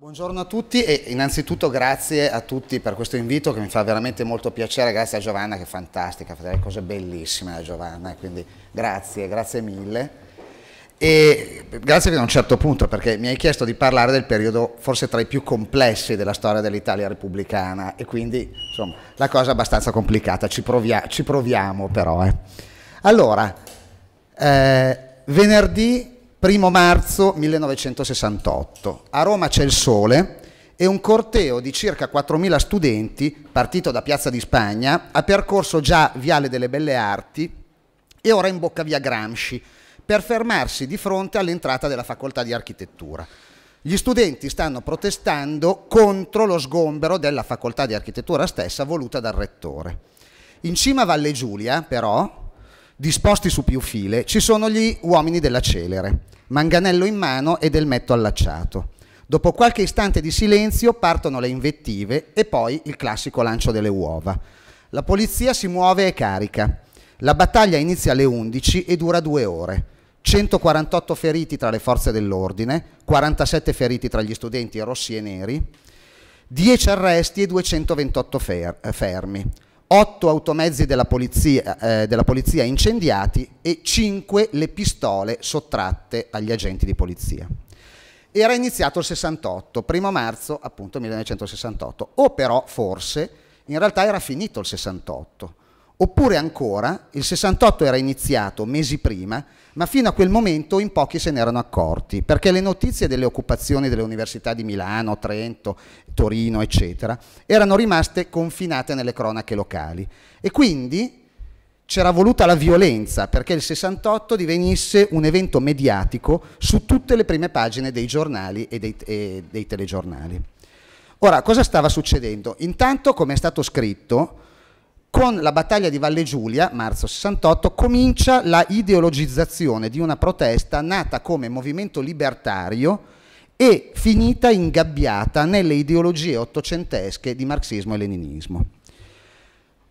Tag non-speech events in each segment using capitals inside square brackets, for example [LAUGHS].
Buongiorno a tutti e innanzitutto grazie a tutti per questo invito che mi fa veramente molto piacere, grazie a Giovanna che è fantastica, fa delle cose bellissime a Giovanna, quindi grazie, grazie mille. E grazie fino a un certo punto perché mi hai chiesto di parlare del periodo forse tra i più complessi della storia dell'Italia repubblicana e quindi insomma la cosa è abbastanza complicata, ci, provia ci proviamo però. Eh. Allora, eh, venerdì 1 marzo 1968. A Roma c'è il sole e un corteo di circa 4.000 studenti, partito da Piazza di Spagna, ha percorso già Viale delle Belle Arti e ora imbocca via Gramsci per fermarsi di fronte all'entrata della facoltà di architettura. Gli studenti stanno protestando contro lo sgombero della facoltà di architettura stessa voluta dal rettore. In cima a Valle Giulia, però, Disposti su più file ci sono gli uomini della celere, manganello in mano e del metto allacciato. Dopo qualche istante di silenzio partono le invettive e poi il classico lancio delle uova. La polizia si muove e carica. La battaglia inizia alle 11 e dura due ore. 148 feriti tra le forze dell'ordine, 47 feriti tra gli studenti rossi e neri, 10 arresti e 228 fer fermi. 8 automezzi della polizia, eh, della polizia incendiati e 5 le pistole sottratte agli agenti di polizia. Era iniziato il 68, primo marzo appunto 1968, o però forse in realtà era finito il 68, Oppure ancora, il 68 era iniziato mesi prima, ma fino a quel momento in pochi se ne erano accorti, perché le notizie delle occupazioni delle università di Milano, Trento, Torino, eccetera, erano rimaste confinate nelle cronache locali. E quindi c'era voluta la violenza perché il 68 divenisse un evento mediatico su tutte le prime pagine dei giornali e dei, e dei telegiornali. Ora, cosa stava succedendo? Intanto, come è stato scritto, con la battaglia di Valle Giulia, marzo 68, comincia la ideologizzazione di una protesta nata come movimento libertario e finita ingabbiata nelle ideologie ottocentesche di marxismo e leninismo.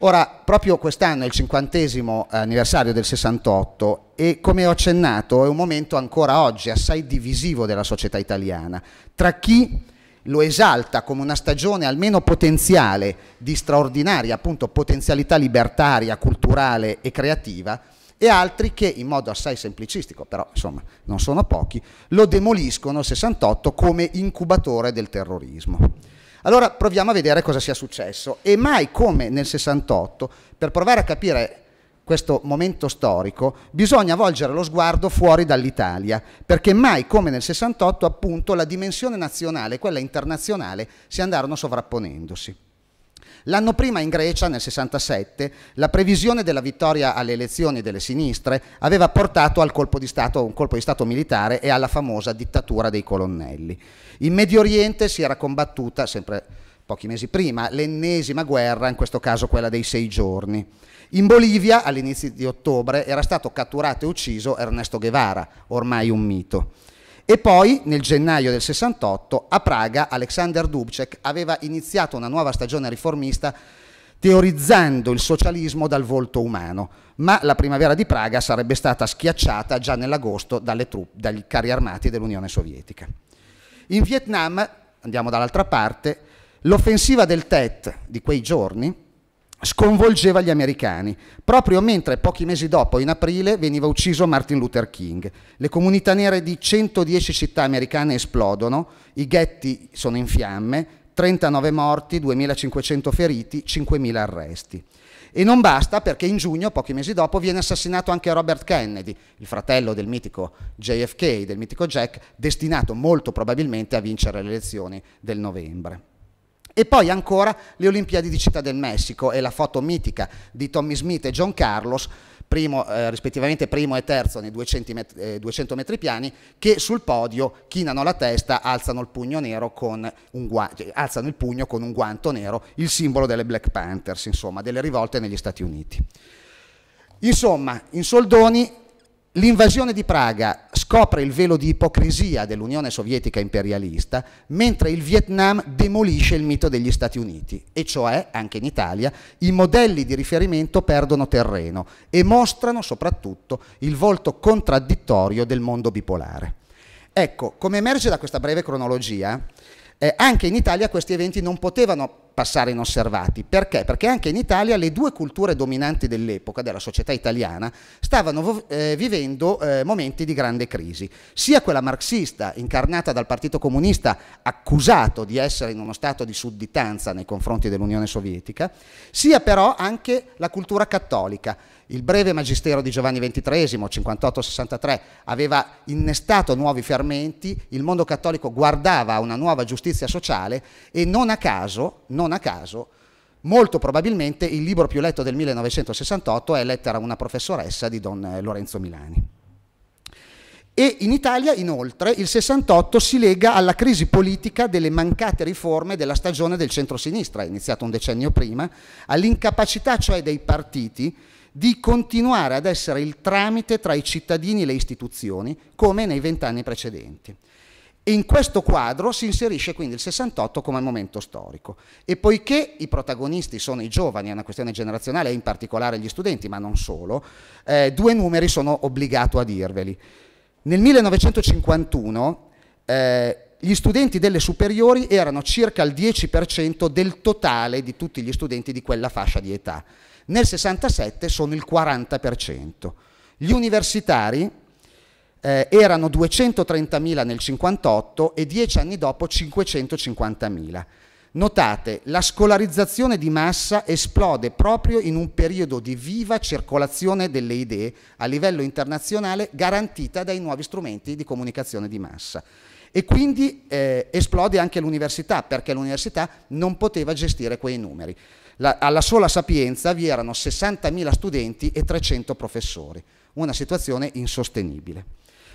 Ora, proprio quest'anno è il cinquantesimo anniversario del 68 e, come ho accennato, è un momento ancora oggi assai divisivo della società italiana, tra chi lo esalta come una stagione almeno potenziale, di straordinaria appunto potenzialità libertaria, culturale e creativa, e altri che in modo assai semplicistico, però insomma non sono pochi, lo demoliscono il 68 come incubatore del terrorismo. Allora proviamo a vedere cosa sia successo e mai come nel 68, per provare a capire questo momento storico, bisogna volgere lo sguardo fuori dall'Italia, perché mai come nel 68 appunto la dimensione nazionale e quella internazionale si andarono sovrapponendosi. L'anno prima in Grecia, nel 67, la previsione della vittoria alle elezioni delle sinistre aveva portato al colpo di Stato, un colpo di Stato militare e alla famosa dittatura dei colonnelli. In Medio Oriente si era combattuta, sempre pochi mesi prima, l'ennesima guerra, in questo caso quella dei sei giorni. In Bolivia, all'inizio di ottobre, era stato catturato e ucciso Ernesto Guevara, ormai un mito. E poi, nel gennaio del 68, a Praga, Aleksandr Dubček aveva iniziato una nuova stagione riformista teorizzando il socialismo dal volto umano, ma la primavera di Praga sarebbe stata schiacciata già nell'agosto dagli carri armati dell'Unione Sovietica. In Vietnam, andiamo dall'altra parte, l'offensiva del Tet di quei giorni sconvolgeva gli americani, proprio mentre pochi mesi dopo, in aprile, veniva ucciso Martin Luther King. Le comunità nere di 110 città americane esplodono, i ghetti sono in fiamme, 39 morti, 2.500 feriti, 5.000 arresti. E non basta perché in giugno, pochi mesi dopo, viene assassinato anche Robert Kennedy, il fratello del mitico JFK, del mitico Jack, destinato molto probabilmente a vincere le elezioni del novembre. E poi ancora le Olimpiadi di Città del Messico e la foto mitica di Tommy Smith e John Carlos, primo, eh, rispettivamente primo e terzo nei 200 metri, eh, 200 metri piani, che sul podio chinano la testa, alzano il pugno nero con un, gua- cioè, alzano il pugno con un guanto nero, il simbolo delle Black Panthers, insomma, delle rivolte negli Stati Uniti. Insomma, in soldoni L'invasione di Praga scopre il velo di ipocrisia dell'Unione Sovietica imperialista, mentre il Vietnam demolisce il mito degli Stati Uniti, e cioè, anche in Italia, i modelli di riferimento perdono terreno e mostrano soprattutto il volto contraddittorio del mondo bipolare. Ecco, come emerge da questa breve cronologia, eh, anche in Italia questi eventi non potevano passare inosservati. Perché? Perché anche in Italia le due culture dominanti dell'epoca, della società italiana, stavano eh, vivendo eh, momenti di grande crisi. Sia quella marxista, incarnata dal Partito Comunista, accusato di essere in uno stato di sudditanza nei confronti dell'Unione Sovietica, sia però anche la cultura cattolica. Il breve magistero di Giovanni XXIII, 58-63, aveva innestato nuovi fermenti, il mondo cattolico guardava a una nuova giustizia sociale e non a caso, non non a caso, molto probabilmente il libro più letto del 1968 è Lettera a una professoressa di Don eh, Lorenzo Milani. E in Italia, inoltre, il 68 si lega alla crisi politica delle mancate riforme della stagione del centro-sinistra, iniziato un decennio prima, all'incapacità cioè dei partiti di continuare ad essere il tramite tra i cittadini e le istituzioni, come nei vent'anni precedenti. In questo quadro si inserisce quindi il 68 come momento storico e poiché i protagonisti sono i giovani, è una questione generazionale, in particolare gli studenti, ma non solo, eh, due numeri sono obbligato a dirveli. Nel 1951 eh, gli studenti delle superiori erano circa il 10% del totale di tutti gli studenti di quella fascia di età, nel 67 sono il 40%. Gli universitari eh, erano 230.000 nel 1958 e dieci anni dopo 550.000. Notate, la scolarizzazione di massa esplode proprio in un periodo di viva circolazione delle idee a livello internazionale garantita dai nuovi strumenti di comunicazione di massa. E quindi eh, esplode anche l'università, perché l'università non poteva gestire quei numeri. La, alla sola Sapienza vi erano 60.000 studenti e 300 professori, una situazione insostenibile.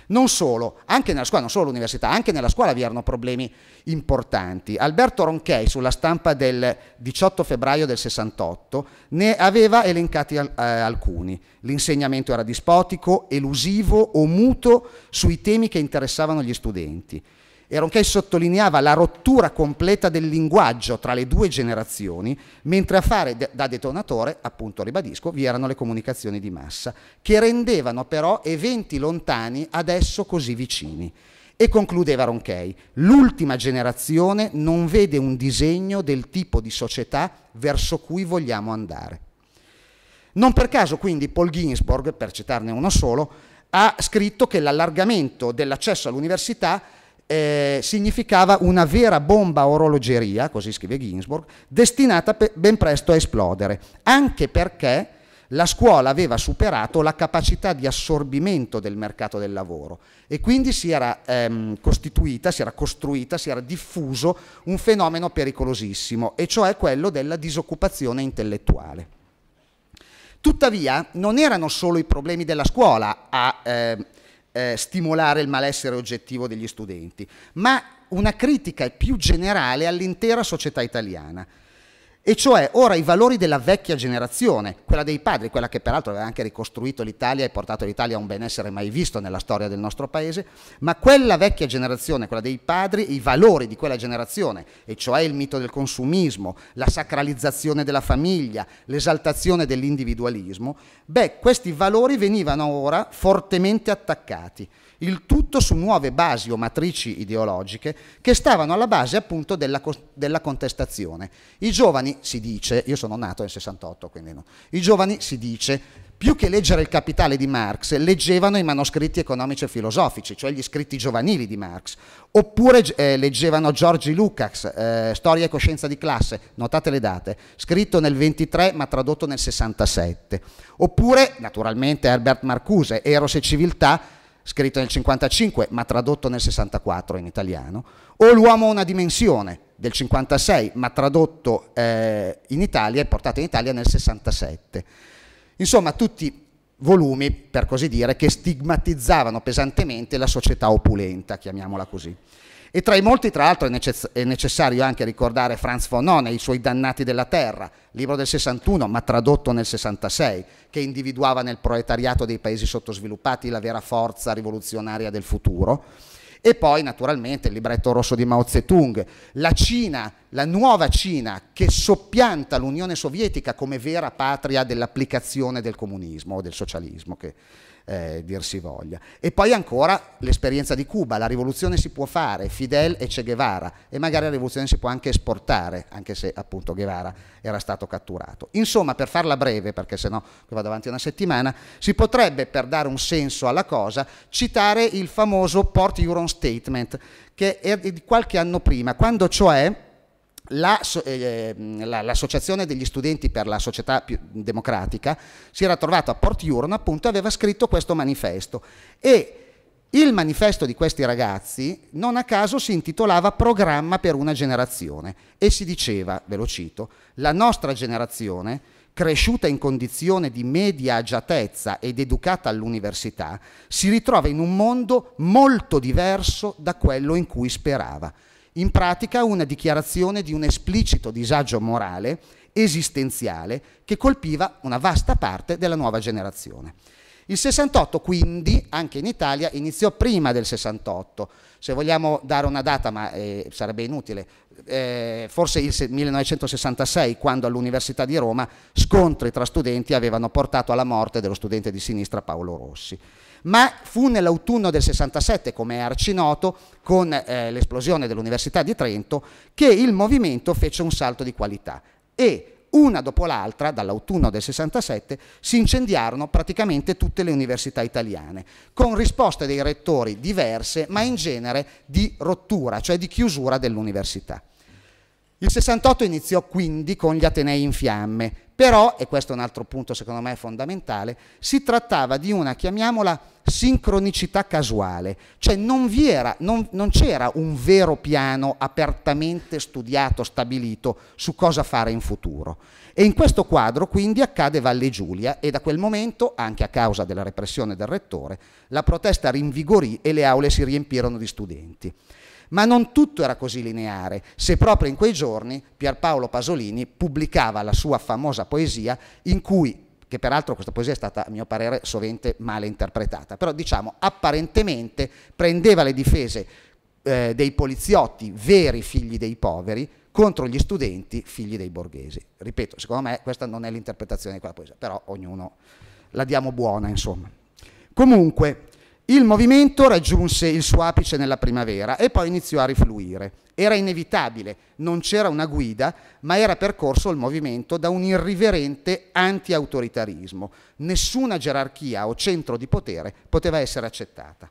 Non solo, anche nella scuola, non solo all'università, anche nella scuola vi erano problemi importanti. Alberto Ronchei, sulla stampa del 18 febbraio del 68, ne aveva elencati eh, alcuni. L'insegnamento era dispotico, elusivo o muto sui temi che interessavano gli studenti. E Ronchey sottolineava la rottura completa del linguaggio tra le due generazioni, mentre a fare da detonatore, appunto ribadisco, vi erano le comunicazioni di massa, che rendevano però eventi lontani adesso così vicini. E concludeva Ronchey, l'ultima generazione non vede un disegno del tipo di società verso cui vogliamo andare. Non per caso quindi Paul Ginsburg, per citarne uno solo, ha scritto che l'allargamento dell'accesso all'università eh, significava una vera bomba orologeria, così scrive Ginsburg, destinata pe- ben presto a esplodere, anche perché la scuola aveva superato la capacità di assorbimento del mercato del lavoro e quindi si era ehm, costituita, si era costruita, si era diffuso un fenomeno pericolosissimo, e cioè quello della disoccupazione intellettuale. Tuttavia non erano solo i problemi della scuola a... Eh, eh, stimolare il malessere oggettivo degli studenti, ma una critica più generale all'intera società italiana. E cioè ora i valori della vecchia generazione, quella dei padri, quella che peraltro aveva anche ricostruito l'Italia e portato l'Italia a un benessere mai visto nella storia del nostro paese, ma quella vecchia generazione, quella dei padri, i valori di quella generazione, e cioè il mito del consumismo, la sacralizzazione della famiglia, l'esaltazione dell'individualismo, beh, questi valori venivano ora fortemente attaccati il tutto su nuove basi o matrici ideologiche che stavano alla base appunto della, della, contestazione. I giovani si dice, io sono nato nel 68 quindi no, i giovani si dice più che leggere il capitale di Marx, leggevano i manoscritti economici e filosofici, cioè gli scritti giovanili di Marx, oppure eh, leggevano Giorgi Lucas, eh, Storia e coscienza di classe, notate le date, scritto nel 23 ma tradotto nel 67, oppure naturalmente Herbert Marcuse, Eros e civiltà, scritto nel 55 ma tradotto nel 64 in italiano, o L'uomo una dimensione, del 56, ma tradotto eh, in Italia e portato in Italia nel 67. Insomma, tutti volumi, per così dire, che stigmatizzavano pesantemente la società opulenta, chiamiamola così. E tra i molti, tra l'altro, è, necessario anche ricordare Franz Fanon e i suoi Dannati della Terra, libro del 61 ma tradotto nel 66, che individuava nel proletariato dei paesi sottosviluppati la vera forza rivoluzionaria del futuro e poi naturalmente il libretto rosso di Mao Zedong, la Cina, la nuova Cina che soppianta l'Unione Sovietica come vera patria dell'applicazione del comunismo o del socialismo. Che eh, dir voglia. E poi ancora l'esperienza di Cuba, la rivoluzione si può fare, Fidel e Che Guevara, e magari la rivoluzione si può anche esportare, anche se appunto Guevara era stato catturato. Insomma, per farla breve, perché sennò qui vado avanti una settimana, si potrebbe, per dare un senso alla cosa, citare il famoso Port Huron Statement, che è di qualche anno prima, quando cioè eh, ehm, l'associazione degli studenti per la società più democratica si era trovata a Portiurno appunto aveva scritto questo manifesto e il manifesto di questi ragazzi non a caso si intitolava Programma per una generazione e si diceva, ve lo cito, la nostra generazione, cresciuta in condizione di media agiatezza ed educata all'università, si ritrova in un mondo molto diverso da quello in cui sperava. In pratica una dichiarazione di un esplicito disagio morale, esistenziale, che colpiva una vasta parte della nuova generazione. Il 68 quindi, anche in Italia, iniziò prima del 68. Se vogliamo dare una data, ma eh, sarebbe inutile, eh, forse il 1966, quando all'Università di Roma scontri tra studenti avevano portato alla morte dello studente di sinistra Paolo Rossi ma fu nell'autunno del 67, come è arcinoto, con eh, l'esplosione dell'Università di Trento, che il movimento fece un salto di qualità e una dopo l'altra, dall'autunno del 67, si incendiarono praticamente tutte le università italiane, con risposte dei rettori diverse, ma in genere di rottura, cioè di chiusura dell'università. Il 68 iniziò quindi con gli Atenei in fiamme, però, e questo è un altro punto secondo me fondamentale, si trattava di una, chiamiamola, sincronicità casuale, cioè non, era, non, non c'era un vero piano apertamente studiato, stabilito su cosa fare in futuro. E in questo quadro quindi accade Valle Giulia e da quel momento, anche a causa della repressione del rettore, la protesta rinvigorì e le aule si riempirono di studenti. Ma non tutto era così lineare, se proprio in quei giorni Pierpaolo Pasolini pubblicava la sua famosa poesia in cui che peraltro questa poesia è stata, a mio parere, sovente male interpretata, però diciamo apparentemente prendeva le difese eh, dei poliziotti, veri figli dei poveri, contro gli studenti, figli dei borghesi. Ripeto, secondo me questa non è l'interpretazione di quella poesia, però ognuno la diamo buona, insomma. Comunque, il movimento raggiunse il suo apice nella primavera e poi iniziò a rifluire. Era inevitabile, non c'era una guida, ma era percorso il movimento da un irriverente anti-autoritarismo. Nessuna gerarchia o centro di potere poteva essere accettata.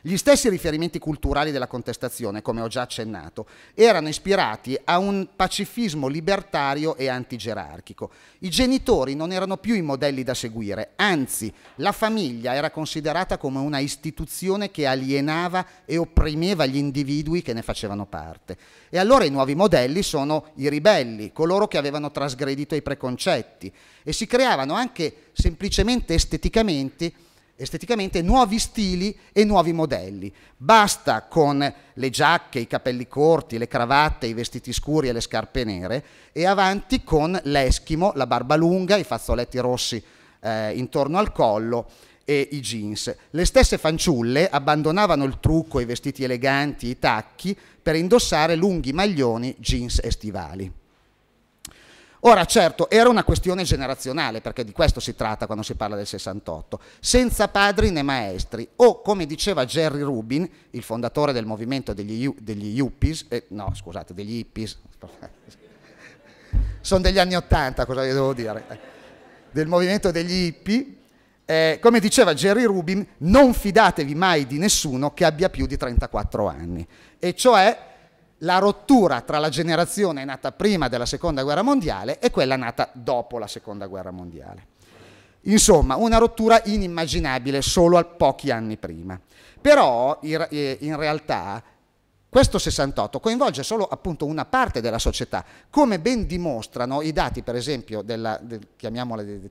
Gli stessi riferimenti culturali della contestazione, come ho già accennato, erano ispirati a un pacifismo libertario e antigerarchico. I genitori non erano più i modelli da seguire, anzi la famiglia era considerata come una istituzione che alienava e opprimeva gli individui che ne facevano parte. E allora i nuovi modelli sono i ribelli, coloro che avevano trasgredito i preconcetti e si creavano anche semplicemente esteticamente esteticamente nuovi stili e nuovi modelli. Basta con le giacche, i capelli corti, le cravatte, i vestiti scuri e le scarpe nere e avanti con l'eschimo, la barba lunga, i fazzoletti rossi eh, intorno al collo e i jeans. Le stesse fanciulle abbandonavano il trucco, i vestiti eleganti, i tacchi per indossare lunghi maglioni, jeans e stivali. Ora certo era una questione generazionale, perché di questo si tratta quando si parla del 68, senza padri né maestri, o come diceva Jerry Rubin, il fondatore del movimento degli, degli yuppies, eh, no scusate, degli hippies, [LAUGHS] sono degli anni 80 cosa vi devo dire, del movimento degli hippie, eh, come diceva Jerry Rubin, non fidatevi mai di nessuno che abbia più di 34 anni, e cioè la rottura tra la generazione nata prima della Seconda Guerra Mondiale e quella nata dopo la Seconda Guerra Mondiale. Insomma, una rottura inimmaginabile solo a pochi anni prima. Però eh, in realtà questo 68 coinvolge solo appunto una parte della società, come ben dimostrano i dati per esempio della, del,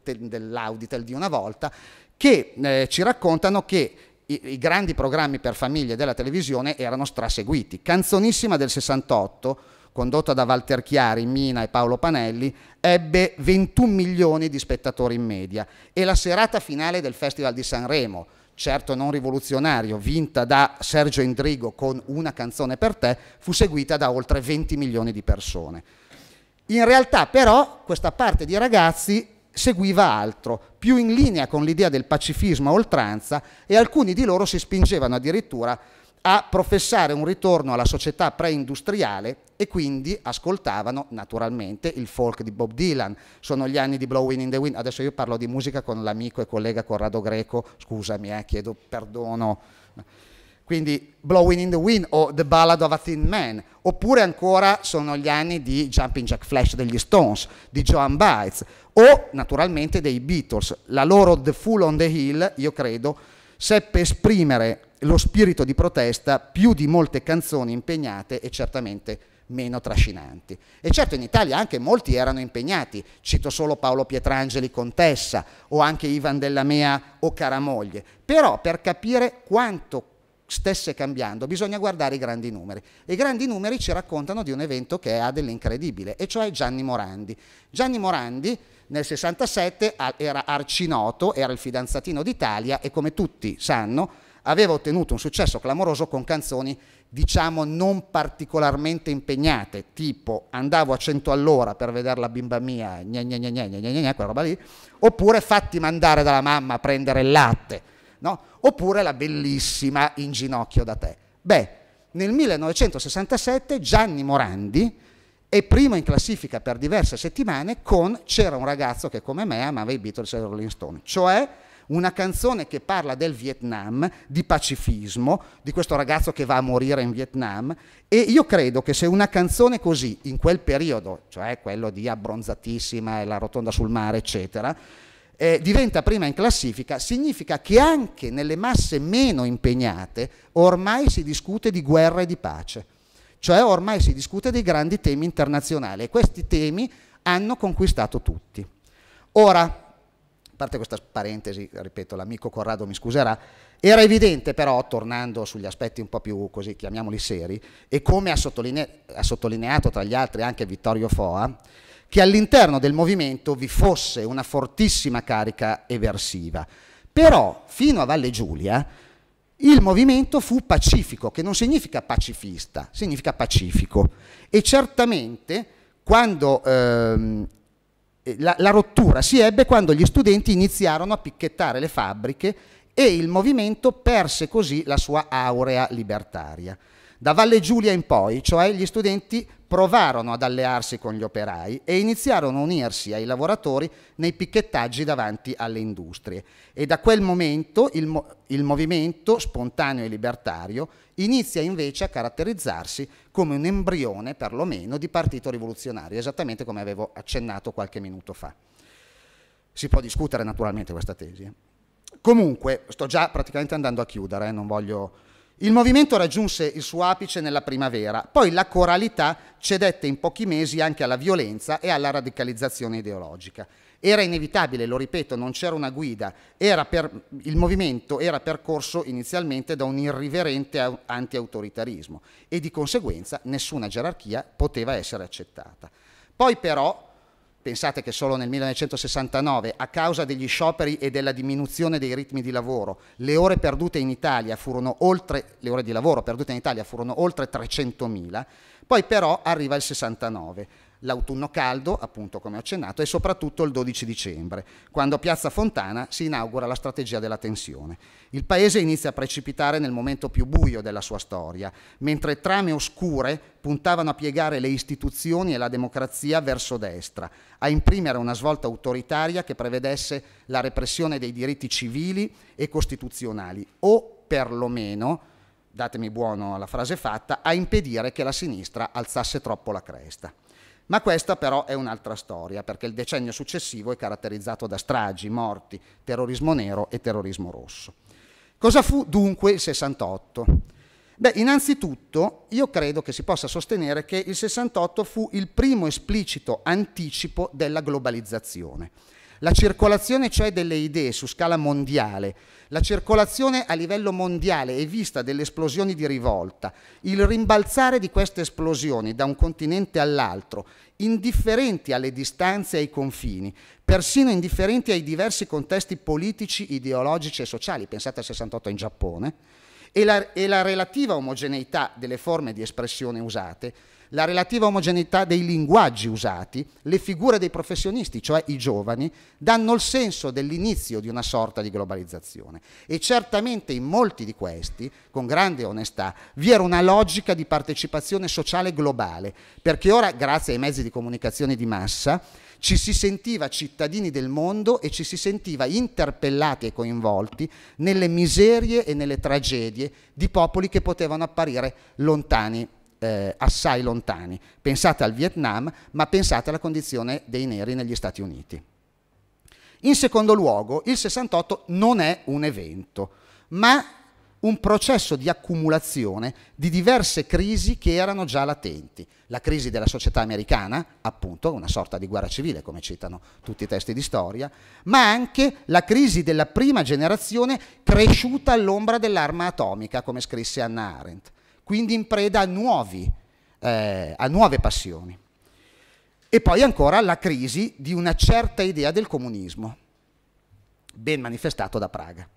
dell'Auditel di una volta, che eh, ci raccontano che i, i, grandi programmi per famiglie della televisione erano straseguiti. Canzonissima del 68, condotta da Walter Chiari, Mina e Paolo Panelli, ebbe 21 milioni di spettatori in media e la serata finale del Festival di Sanremo, certo non rivoluzionario, vinta da Sergio Indrigo con Una canzone per te, fu seguita da oltre 20 milioni di persone. In realtà però questa parte di ragazzi seguiva altro, più in linea con l'idea del pacifismo a oltranza e alcuni di loro si spingevano addirittura a professare un ritorno alla società preindustriale e quindi ascoltavano naturalmente il folk di Bob Dylan. Sono gli anni di Blowing in the Wind. Adesso io parlo di musica con l'amico e collega Corrado Greco, scusami, eh, chiedo perdono quindi Blowing in the Wind o The Ballad of a Thin Man, oppure ancora sono gli anni di Jumping Jack Flash degli Stones, di Joan Baez, o naturalmente dei Beatles. La loro The Fool on the Hill, io credo, seppe esprimere lo spirito di protesta più di molte canzoni impegnate e certamente meno trascinanti. E certo in Italia anche molti erano impegnati, cito solo Paolo Pietrangeli Contessa o anche Ivan Della Mea o Caramoglie, però per capire quanto stesse cambiando, bisogna guardare i grandi numeri. E I grandi numeri ci raccontano di un evento che ha dell'incredibile, e cioè Gianni Morandi. Gianni Morandi nel 67 era arcinoto, era il fidanzatino d'Italia e come tutti sanno aveva ottenuto un successo clamoroso con canzoni diciamo non particolarmente impegnate, tipo andavo a 100 all'ora per vedere la bimba mia, gna gna gna gna gna gna gna, quella roba lì, oppure fatti mandare dalla mamma a prendere il latte no? oppure la bellissima In ginocchio da te. Beh, nel 1967 Gianni Morandi è primo in classifica per diverse settimane con C'era un ragazzo che come me amava i Beatles e i Rolling Stone, cioè una canzone che parla del Vietnam, di pacifismo, di questo ragazzo che va a morire in Vietnam e io credo che se una canzone così in quel periodo, cioè quello di Abbronzatissima e La rotonda sul mare eccetera, eh, diventa prima in classifica, significa che anche nelle masse meno impegnate ormai si discute di guerra e di pace, cioè ormai si discute dei grandi temi internazionali e questi temi hanno conquistato tutti. Ora, a parte questa parentesi, ripeto, l'amico Corrado mi scuserà, era evidente però, tornando sugli aspetti un po' più così, chiamiamoli seri, e come ha, sottolineato, ha sottolineato tra gli altri anche Vittorio Foa, che all'interno del movimento vi fosse una fortissima carica eversiva. Però fino a Valle Giulia il movimento fu pacifico, che non significa pacifista, significa pacifico. E certamente quando ehm, eh, la, la, rottura si ebbe quando gli studenti iniziarono a picchettare le fabbriche e il movimento perse così la sua aurea libertaria. Da Valle Giulia in poi, cioè, gli studenti provarono ad allearsi con gli operai e iniziarono a unirsi ai lavoratori nei picchettaggi davanti alle industrie. E da quel momento il, mo il movimento spontaneo e libertario inizia invece a caratterizzarsi come un embrione, perlomeno, di partito rivoluzionario, esattamente come avevo accennato qualche minuto fa. Si può discutere naturalmente questa tesi. Eh. Comunque, sto già praticamente andando a chiudere, eh, non voglio il movimento raggiunse il suo apice nella primavera, poi la coralità cedette in pochi mesi anche alla violenza e alla radicalizzazione ideologica. Era inevitabile, lo ripeto, non c'era una guida, per, il movimento era percorso inizialmente da un irriverente anti-autoritarismo e di conseguenza nessuna gerarchia poteva essere accettata. Poi però Pensate che solo nel 1969, a causa degli scioperi e della diminuzione dei ritmi di lavoro, le ore perdute in Italia furono oltre, le ore di lavoro perdute in Italia furono oltre 300.000, poi però arriva il 69 l'autunno caldo, appunto come ho accennato, e soprattutto il 12 dicembre, quando a Piazza Fontana si inaugura la strategia della tensione. Il paese inizia a precipitare nel momento più buio della sua storia, mentre trame oscure puntavano a piegare le istituzioni e la democrazia verso destra, a imprimere una svolta autoritaria che prevedesse la repressione dei diritti civili e costituzionali, o perlomeno datemi buono alla frase fatta, a impedire che la sinistra alzasse troppo la cresta. Ma questa però è un'altra storia, perché il decennio successivo è caratterizzato da stragi, morti, terrorismo nero e terrorismo rosso. Cosa fu dunque il 68? Beh, innanzitutto io credo che si possa sostenere che il 68 fu il primo esplicito anticipo della globalizzazione la circolazione cioè delle idee su scala mondiale, la circolazione a livello mondiale è vista delle esplosioni di rivolta, il rimbalzare di queste esplosioni da un continente all'altro, indifferenti alle distanze e ai confini, persino indifferenti ai diversi contesti politici, ideologici e sociali, pensate al 68 in Giappone, e la, e la relativa omogeneità delle forme di espressione usate, la relativa omogeneità dei linguaggi usati, le figure dei professionisti, cioè i giovani, danno il senso dell'inizio di una sorta di globalizzazione. E certamente in molti di questi, con grande onestà, vi era una logica di partecipazione sociale globale, perché ora, grazie ai mezzi di comunicazione di massa, ci si sentiva cittadini del mondo e ci si sentiva interpellati e coinvolti nelle miserie e nelle tragedie di popoli che potevano apparire lontani eh, assai lontani. Pensate al Vietnam, ma pensate alla condizione dei neri negli Stati Uniti. In secondo luogo, il 68 non è un evento, ma un processo di accumulazione di diverse crisi che erano già latenti. La crisi della società americana, appunto, una sorta di guerra civile, come citano tutti i testi di storia, ma anche la crisi della prima generazione cresciuta all'ombra dell'arma atomica, come scrisse Anna Arendt, quindi in preda a, nuovi, eh, a nuove passioni. E poi ancora la crisi di una certa idea del comunismo, ben manifestato da Praga.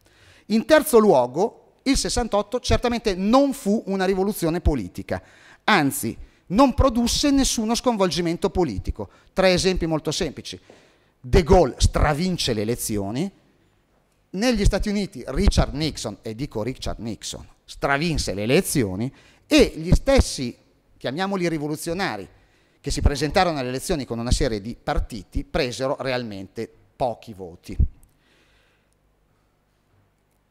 In terzo luogo, il 68 certamente non fu una rivoluzione politica, anzi non produsse nessuno sconvolgimento politico. Tre esempi molto semplici. De Gaulle stravince le elezioni, negli Stati Uniti Richard Nixon, e dico Richard Nixon, stravinse le elezioni e gli stessi, chiamiamoli rivoluzionari, che si presentarono alle elezioni con una serie di partiti, presero realmente pochi voti.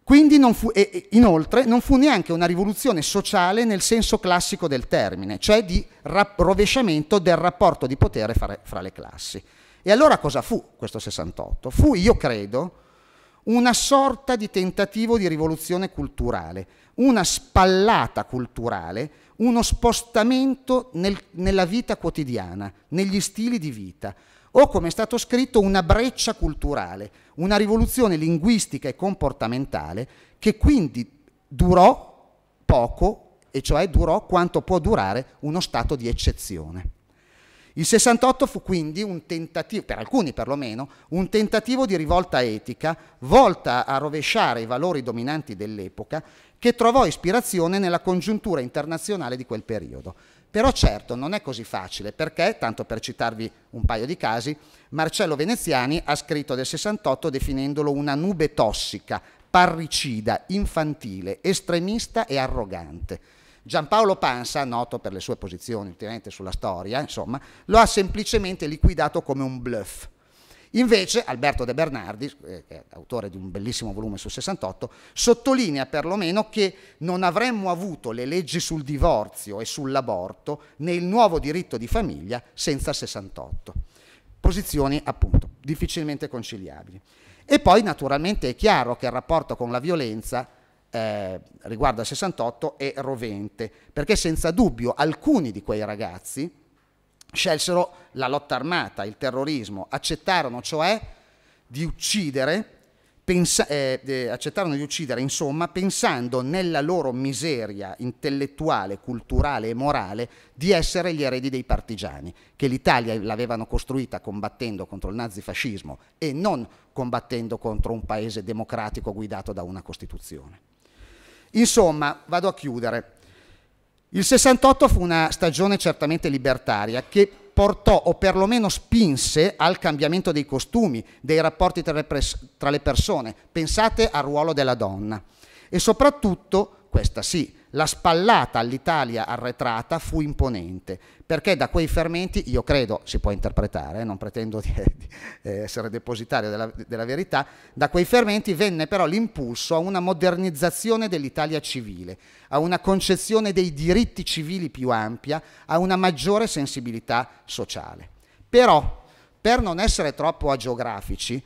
Quindi non fu, e, inoltre non fu neanche una rivoluzione sociale nel senso classico del termine, cioè di rovesciamento del rapporto di potere fra, fra le classi. E allora cosa fu questo 68? Fu, io credo, una sorta di tentativo di rivoluzione culturale, una spallata culturale, uno spostamento nel, nella vita quotidiana, negli stili di vita, o, come è stato scritto, una breccia culturale, una rivoluzione linguistica e comportamentale che quindi durò poco, e cioè durò quanto può durare uno stato di eccezione. Il 68 fu quindi un tentativo, per alcuni perlomeno, un tentativo di rivolta etica volta a rovesciare i valori dominanti dell'epoca che trovò ispirazione nella congiuntura internazionale di quel periodo. Però certo non è così facile perché, tanto per citarvi un paio di casi, Marcello Veneziani ha scritto del 68 definendolo una nube tossica, parricida, infantile, estremista e arrogante. Giampaolo Pansa, noto per le sue posizioni ultimamente sulla storia, insomma, lo ha semplicemente liquidato come un bluff. Invece Alberto De Bernardi, eh, autore di un bellissimo volume su 68, sottolinea perlomeno che non avremmo avuto le leggi sul divorzio e sull'aborto né il nuovo diritto di famiglia senza 68. Posizioni appunto difficilmente conciliabili. E poi naturalmente è chiaro che il rapporto con la violenza eh, riguardo al 68 è rovente, perché senza dubbio alcuni di quei ragazzi scelsero la lotta armata, il terrorismo, accettarono cioè di uccidere, pensa- eh, eh, accettarono di uccidere, insomma, pensando nella loro miseria intellettuale, culturale e morale di essere gli eredi dei partigiani, che l'Italia l'avevano costruita combattendo contro il nazifascismo e non combattendo contro un paese democratico guidato da una Costituzione. Insomma, vado a chiudere. Il 68 fu una stagione certamente libertaria che portò o perlomeno spinse al cambiamento dei costumi, dei rapporti tra le, tra le persone. Pensate al ruolo della donna. E soprattutto, questa sì, la spallata all'Italia arretrata fu imponente, perché da quei fermenti, io credo, si può interpretare, eh, non pretendo di, di eh, essere depositario della, della verità, da quei fermenti venne però l'impulso a una modernizzazione dell'Italia civile, a una concezione dei diritti civili più ampia, a una maggiore sensibilità sociale. Però, per non essere troppo agiografici,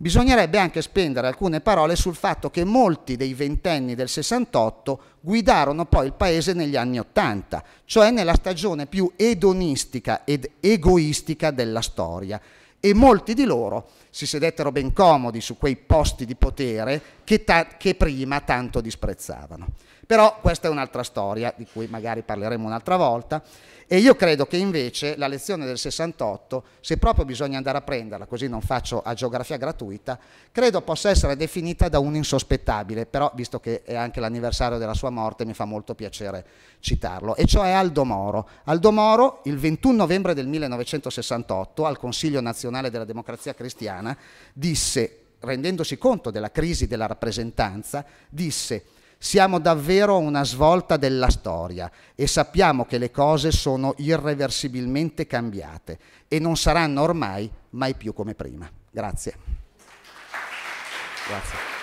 Bisognerebbe anche spendere alcune parole sul fatto che molti dei ventenni del 68 guidarono poi il paese negli anni 80, cioè nella stagione più edonistica ed egoistica della storia, e molti di loro si sedettero ben comodi su quei posti di potere che, che prima tanto disprezzavano. Però questa è un'altra storia di cui magari parleremo un'altra volta e io credo che invece la lezione del 68, se proprio bisogna andare a prenderla, così non faccio a geografia gratuita, credo possa essere definita da un insospettabile, però visto che è anche l'anniversario della sua morte mi fa molto piacere citarlo, e cioè Aldo Moro. Aldo Moro il 21 novembre del 1968 al Consiglio nazionale della democrazia cristiana italiana, disse, rendendosi conto della crisi della rappresentanza, disse siamo davvero a una svolta della storia e sappiamo che le cose sono irreversibilmente cambiate e non saranno ormai mai più come prima. Grazie. Grazie.